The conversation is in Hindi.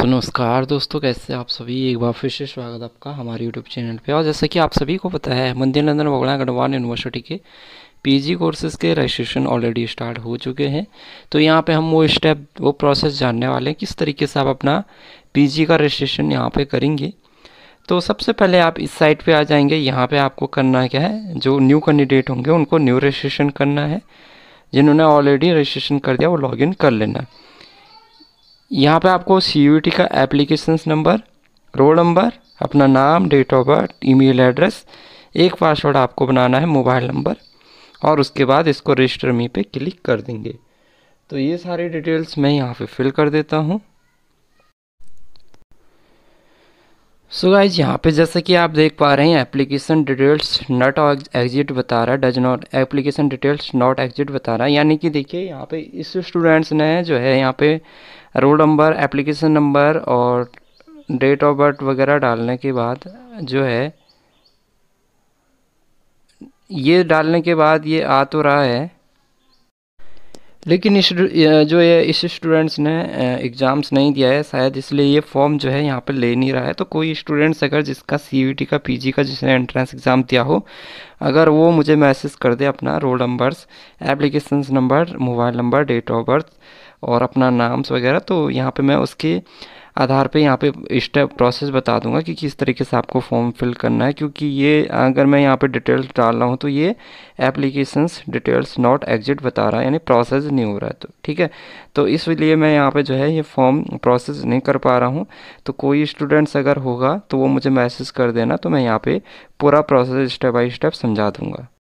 सो नमस्कार दोस्तों कैसे आप सभी एक बार फिर से स्वागत आपका हमारे यूट्यूब चैनल पे और जैसा कि आप सभी को पता है मंदिर नंदन बगड़ा गढ़वाल यूनिवर्सिटी के पीजी कोर्सेज के रजिस्ट्रेशन ऑलरेडी स्टार्ट हो चुके हैं तो यहाँ पे हम वो स्टेप वो प्रोसेस जानने वाले हैं किस तरीके से आप अपना पी का रजिस्ट्रेशन यहाँ पर करेंगे तो सबसे पहले आप इस साइट पर आ जाएंगे यहाँ पर आपको करना क्या है जो न्यू कैंडिडेट होंगे उनको न्यू रजिस्ट्रेशन करना है जिन्होंने ऑलरेडी रजिस्ट्रेशन कर दिया वो लॉग कर लेना है यहाँ पे आपको सी का एप्लीकेशन नंबर रोल नंबर अपना नाम date of birth email address एक पासवर्ड आपको बनाना है मोबाइल नंबर और उसके बाद इसको रजिस्टर मी पे क्लिक कर देंगे तो ये सारी डिटेल्स मैं यहाँ पे फिल कर देता हूँ सो so गाइज यहाँ पे जैसे कि आप देख पा रहे हैं एप्लीकेशन डिटेल्स नॉट एग्जिट बता रहा है does not application details not exist बता रहा है यानी कि देखिए यहाँ पे इस स्टूडेंट्स ने जो है यहाँ पे रोल नंबर एप्लीकेशन नंबर और डेट ऑफ बर्थ वगैरह डालने के बाद जो है ये डालने के बाद ये आ तो रहा है लेकिन इस जो ये इस स्टूडेंट्स ने एग्ज़ाम्स नहीं दिया है शायद इसलिए ये फॉर्म जो है यहाँ पर ले नहीं रहा है तो कोई स्टूडेंट्स अगर जिसका सी का पी का जिसने एंट्रेंस एग्ज़ाम दिया हो अगर वो मुझे मैसेज कर दे अपना roll numbers application number mobile number date of birth और अपना नाम्स वगैरह तो यहाँ पे मैं उसके आधार पे यहाँ पे स्टेप प्रोसेस बता दूंगा कि किस तरीके से आपको फॉर्म फिल करना है क्योंकि ये अगर मैं यहाँ पे डिटेल्स डाल रहा हूँ तो ये एप्लीकेशंस डिटेल्स नॉट एग्जिट बता रहा है यानी प्रोसेस नहीं हो रहा है तो ठीक है तो इसलिए मैं यहाँ पे जो है ये फॉर्म प्रोसेस नहीं कर पा रहा हूँ तो कोई स्टूडेंट्स अगर होगा तो वो मुझे मैसेज कर देना तो मैं यहाँ पर पूरा प्रोसेस स्टेप बाई स्टेप समझा दूँगा